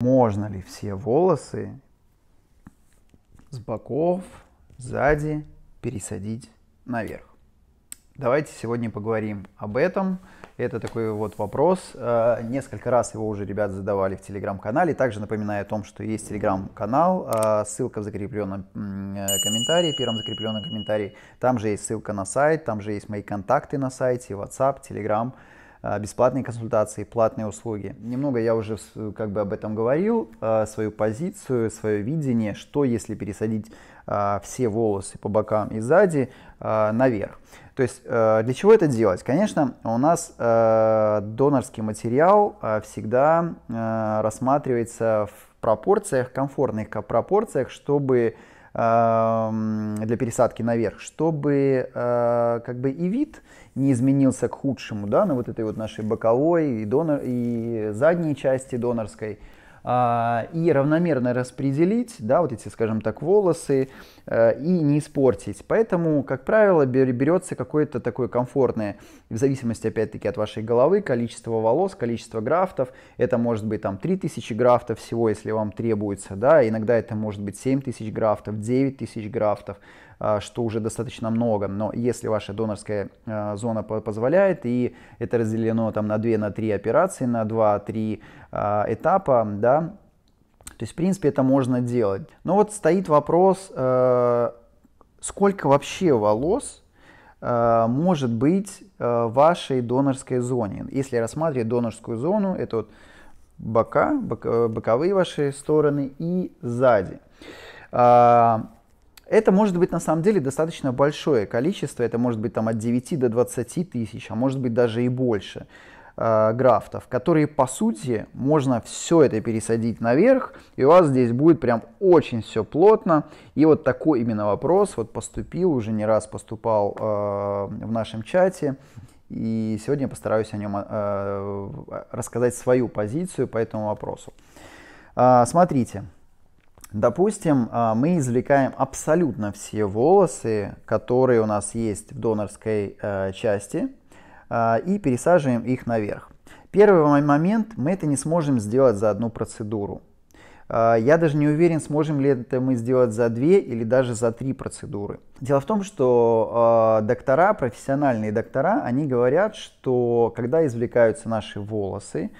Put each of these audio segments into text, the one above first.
можно ли все волосы с боков, сзади пересадить наверх. Давайте сегодня поговорим об этом. Это такой вот вопрос. Э, несколько раз его уже ребят задавали в телеграм-канале. Также напоминаю о том, что есть телеграм-канал, э, ссылка в закрепленном э, комментарии, первом закрепленном комментарии. Там же есть ссылка на сайт, там же есть мои контакты на сайте, WhatsApp, Telegram. А, бесплатные консультации, платные услуги. Немного я уже как бы об этом говорил, а, свою позицию, свое видение, что если пересадить а, все волосы по бокам и сзади наверх. То есть для чего это делать? Конечно, у нас донорский материал всегда рассматривается в пропорциях, комфортных пропорциях, чтобы Эм, для пересадки наверх, чтобы э, как бы и вид не изменился к худшему, да, на вот этой вот нашей боковой и, донор, и задней части донорской, а, и равномерно распределить, да, вот эти, скажем так, волосы э, и не испортить. Поэтому, как правило, берется какое-то такое комфортное, в зависимости, опять-таки, от вашей головы, количество волос, количество графтов. Это может быть там 3000 графтов всего, если вам требуется, да, иногда это может быть 7000 графтов, 9000 графтов. А, что уже достаточно много. Но если ваша донорская а, зона позволяет, и это разделено там на 2-3 на три операции, на 2-3 а, этапа, да, то есть, в принципе, это можно делать. Но вот стоит вопрос, сколько вообще волос может быть в вашей донорской зоне. Если рассматривать донорскую зону, это вот бока, э, боковые ваши стороны и сзади. Это может быть на самом деле достаточно большое количество, это может быть там от 9 до 20 тысяч, а может быть даже и больше э, графтов, которые по сути можно все это пересадить наверх, и у вас здесь будет прям очень все плотно. И вот такой именно вопрос вот поступил, уже не раз поступал э, в нашем чате. И сегодня я постараюсь о нем э, э, рассказать свою позицию по этому вопросу. Э, смотрите, Допустим, а, мы извлекаем абсолютно все волосы, которые у нас есть в донорской э, части, а, и пересаживаем их наверх. Первый момент, мы это не сможем сделать за одну процедуру. А, я даже не уверен, сможем ли это мы сделать за две или даже за три процедуры. Дело в том, что доктора, профессиональные доктора, они говорят, что когда извлекаются наши волосы,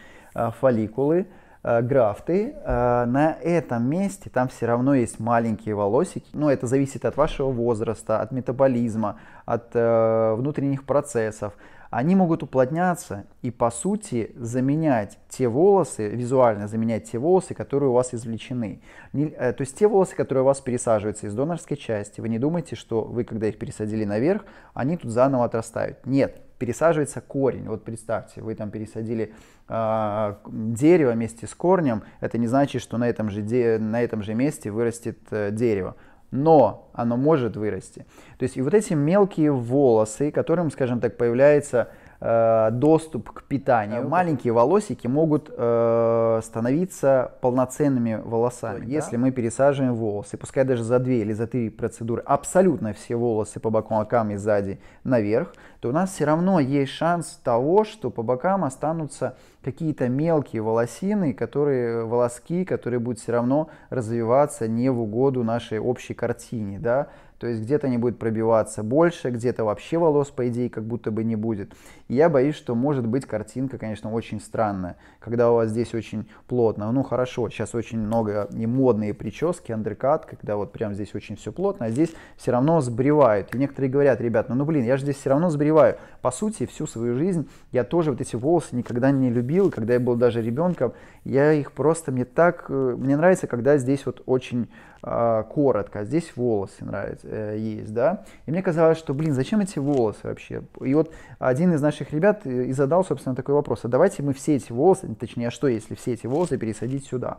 фолликулы, Э, графты, э, на этом месте там все равно есть маленькие волосики, но это зависит от вашего возраста, от метаболизма, от э, внутренних процессов они могут уплотняться и по сути заменять те волосы, визуально заменять те волосы, которые у вас извлечены. Не, э, то есть те волосы, которые у вас пересаживаются из донорской части, вы не думайте, что вы когда их пересадили наверх, они тут заново отрастают. Нет, пересаживается корень. Вот представьте, вы там пересадили э, дерево вместе с корнем, это не значит, что на этом же, де на этом же месте вырастет э, дерево но оно может вырасти. То есть и вот эти мелкие волосы, которым, скажем так, появляется э, доступ к питанию, да, маленькие волосики могут э, становиться полноценными волосами. Да. Если мы пересаживаем волосы, пускай даже за две или за три процедуры абсолютно все волосы по бокам и сзади наверх, то у нас все равно есть шанс того, что по бокам останутся какие-то мелкие волосины, которые, волоски, которые будут все равно развиваться не в угоду нашей общей картине, да, то есть где-то они будут пробиваться больше, где-то вообще волос, по идее, как будто бы не будет. И я боюсь, что может быть картинка, конечно, очень странная, когда у вас здесь очень плотно. Ну хорошо, сейчас очень много и модные прически, андеркат, когда вот прям здесь очень все плотно, а здесь все равно сбривают. И некоторые говорят, ребят, ну, ну блин, я же здесь все равно сбриваю. По сути, всю свою жизнь я тоже вот эти волосы никогда не любил, любил, когда я был даже ребенком, я их просто, мне так, э, мне нравится, когда здесь вот очень э, коротко, здесь волосы нравятся э, есть, да, и мне казалось, что, блин, зачем эти волосы вообще? И вот один из наших ребят э, и задал, собственно, такой вопрос, а давайте мы все эти волосы, точнее, а что, если все эти волосы пересадить сюда?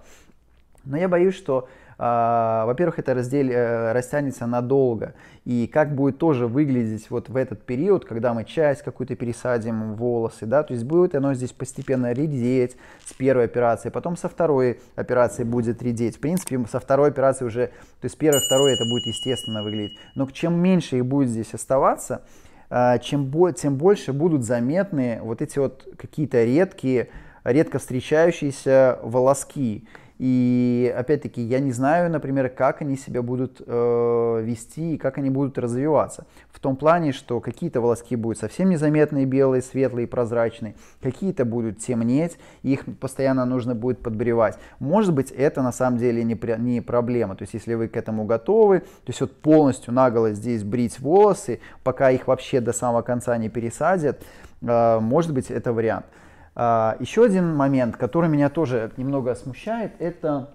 Но я боюсь, что а, во-первых, это раздел э, растянется надолго, и как будет тоже выглядеть вот в этот период, когда мы часть какую-то пересадим волосы, да, то есть будет оно здесь постепенно редеть с первой операции, потом со второй операции будет редеть. В принципе, со второй операции уже, то есть первой, второй это будет естественно выглядеть, но чем меньше их будет здесь оставаться, а, чем, тем больше будут заметны вот эти вот какие-то редкие, редко встречающиеся волоски. И опять-таки, я не знаю, например, как они себя будут э, вести и как они будут развиваться. В том плане, что какие-то волоски будут совсем незаметные, белые, светлые, прозрачные, какие-то будут темнеть, их постоянно нужно будет подбревать. Может быть, это на самом деле не, не проблема. То есть, если вы к этому готовы, то есть вот полностью наголо здесь брить волосы, пока их вообще до самого конца не пересадят, э, может быть, это вариант. А, еще один момент, который меня тоже немного смущает, это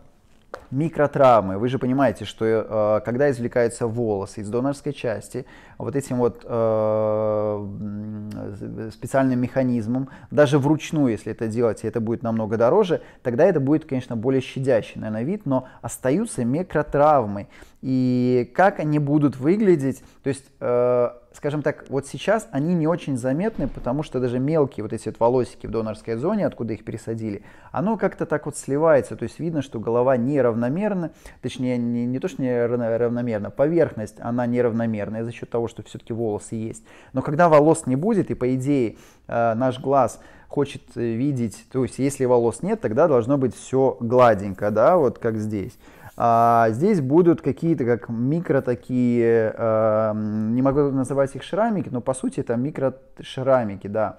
микротравмы. Вы же понимаете, что э, когда извлекаются волосы из донорской части, вот этим вот э, специальным механизмом, даже вручную, если это делать, и это будет намного дороже, тогда это будет, конечно, более щадящий, наверное, вид, но остаются микротравмы. И как они будут выглядеть, то есть э, скажем так, вот сейчас они не очень заметны, потому что даже мелкие вот эти вот волосики в донорской зоне, откуда их пересадили, оно как-то так вот сливается, то есть видно, что голова не равна неравномерны, точнее не, не то, что неравномерно, поверхность, она неравномерная за счет того, что все-таки волосы есть. Но когда волос не будет, и по идее э, наш глаз хочет э, видеть, то есть если волос нет, тогда должно быть все гладенько, да, вот как здесь. А здесь будут какие-то как микро такие, э, не могу называть их шрамики, но по сути это микро шрамики, да.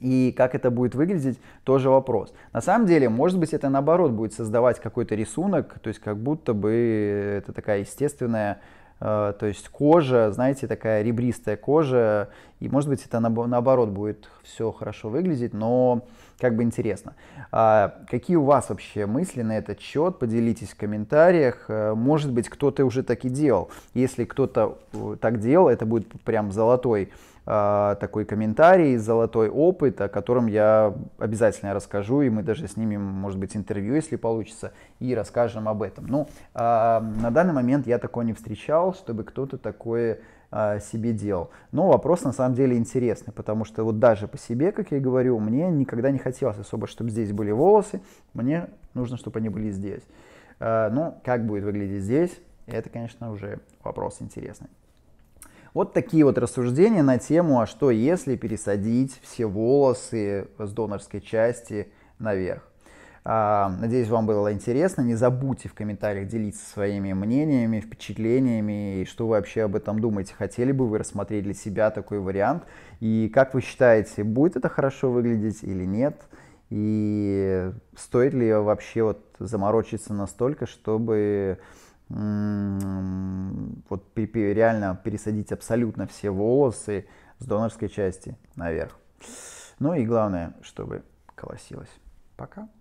И как это будет выглядеть, тоже вопрос. На самом деле, может быть, это наоборот будет создавать какой-то рисунок, то есть как будто бы это такая естественная, э, то есть кожа, знаете, такая ребристая кожа, и может быть это на, наоборот будет все хорошо выглядеть, но как бы интересно. А какие у вас вообще мысли на этот счет? Поделитесь в комментариях. Э, может быть, кто-то уже так и делал. Если кто-то э, так делал, это будет прям золотой а, такой комментарий, золотой опыт, о котором я обязательно расскажу, и мы даже снимем, может быть, интервью, если получится, и расскажем об этом. Ну, а, на данный момент я такого не встречал, чтобы кто-то такое а, себе делал. Но вопрос на самом деле интересный, потому что вот даже по себе, как я и говорю, мне никогда не хотелось особо, чтобы здесь были волосы, мне нужно, чтобы они были здесь. Ну, как будет выглядеть здесь, это, конечно, уже вопрос интересный. Вот такие вот рассуждения на тему, а что если пересадить все волосы с донорской части наверх. А, надеюсь, вам было интересно. Не забудьте в комментариях делиться своими мнениями, впечатлениями и что вы вообще об этом думаете. Хотели бы вы рассмотреть для себя такой вариант? И как вы считаете, будет это хорошо выглядеть или нет? И стоит ли вообще вот заморочиться настолько, чтобы вот реально пересадить абсолютно все волосы с донорской части наверх. Ну и главное, чтобы колосилось. Пока.